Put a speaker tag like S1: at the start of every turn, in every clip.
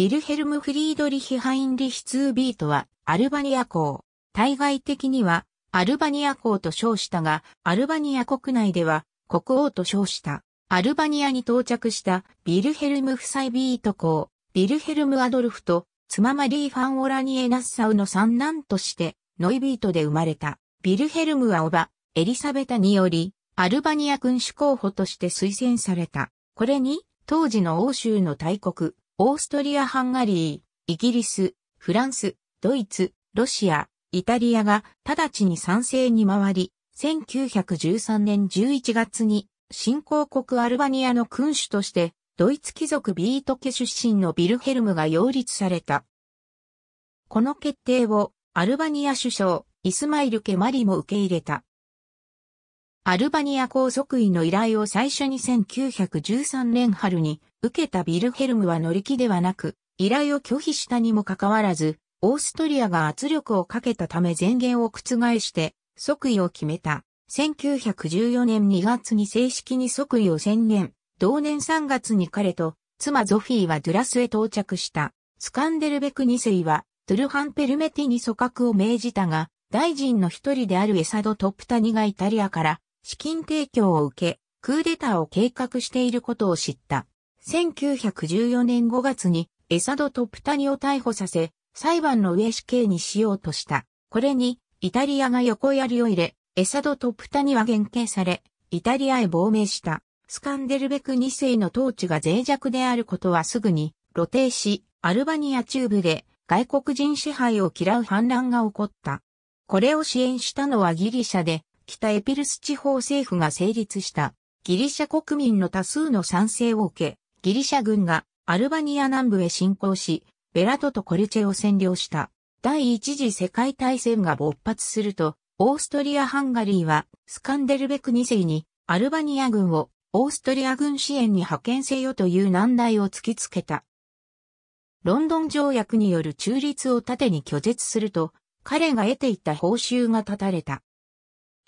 S1: ヴィルヘルム・フリードリヒ・ハインリヒ・ツービートは、アルバニア港。対外的には、アルバニア港と称したが、アルバニア国内では、国王と称した。アルバニアに到着したヴィルヘルム夫妻ビート公、ヴィルヘルム・アドルフと、妻マリー・ファン・オラニエ・ナッサウの三男として、ノイビートで生まれた。ヴィルヘルムはおば、エリサベタにより、アルバニア君主候補として推薦された。これに、当時の欧州の大国、オーストリア・ハンガリー、イギリス、フランス、ドイツ、ロシア、イタリアが直ちに賛成に回り、1913年11月に新興国アルバニアの君主として、ドイツ貴族ビート家出身のビルヘルムが擁立された。この決定をアルバニア首相、イスマイル・ケマリも受け入れた。アルバニア皇族位の依頼を最初に1913年春に受けたビルヘルムは乗り気ではなく、依頼を拒否したにもかかわらず、オーストリアが圧力をかけたため前言を覆して、即位を決めた。1914年2月に正式に即位を宣言。同年3月に彼と妻ゾフィーはドゥラスへ到着した。スカンデルベク2世はトゥルハンペルメティに組閣を命じたが、大臣の一人であるエサド・トップタニがイタリアから資金提供を受け、クーデターを計画していることを知った。1914年5月にエサド・トプタニを逮捕させ、裁判の上死刑にしようとした。これに、イタリアが横槍を入れ、エサド・トプタニは減刑され、イタリアへ亡命した。スカンデルベク2世の統治が脆弱であることはすぐに露呈し、アルバニア中部で外国人支配を嫌う反乱が起こった。これを支援したのはギリシャで、北エピルス地方政府が成立したギリシャ国民の多数の賛成を受け、ギリシャ軍がアルバニア南部へ侵攻し、ベラトとコルチェを占領した。第一次世界大戦が勃発すると、オーストリア・ハンガリーはスカンデルベク2世にアルバニア軍をオーストリア軍支援に派遣せよという難題を突きつけた。ロンドン条約による中立を盾に拒絶すると、彼が得ていた報酬が断たれた。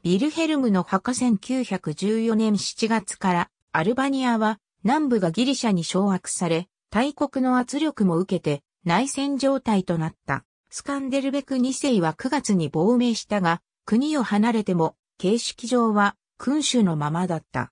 S1: ビルヘルムの墓1914年7月からアルバニアは南部がギリシャに掌握され、大国の圧力も受けて内戦状態となった。スカンデルベク2世は9月に亡命したが、国を離れても形式上は君主のままだった。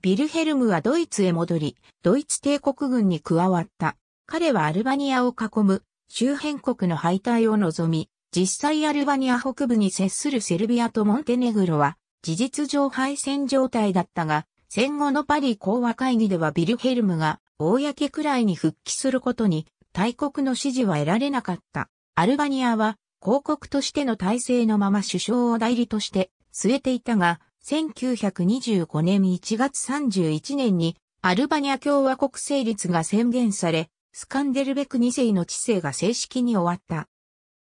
S1: ビルヘルムはドイツへ戻り、ドイツ帝国軍に加わった。彼はアルバニアを囲む周辺国の敗退を望み、実際アルバニア北部に接するセルビアとモンテネグロは事実上敗戦状態だったが、戦後のパリ講和会議ではビルヘルムが公くらいに復帰することに大国の支持は得られなかった。アルバニアは広国としての体制のまま首相を代理として据えていたが、1925年1月31年にアルバニア共和国成立が宣言され、スカンデルベク2世の治世が正式に終わった。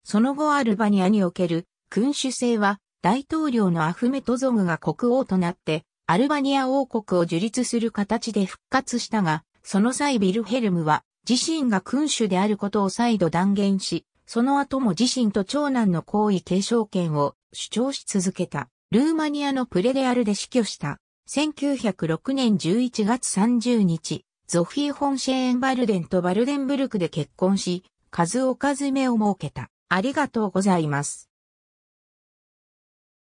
S1: その後アルバニアにおける君主制は大統領のアフメトゾグが国王となってアルバニア王国を樹立する形で復活したが、その際ビルヘルムは自身が君主であることを再度断言し、その後も自身と長男の皇位継承権を主張し続けた。ルーマニアのプレレアルで死去した。1906年11月30日、ゾフィー・ホンシェーン・バルデンとバルデンブルクで結婚し、数おかずめを設けた。ありがとうございます。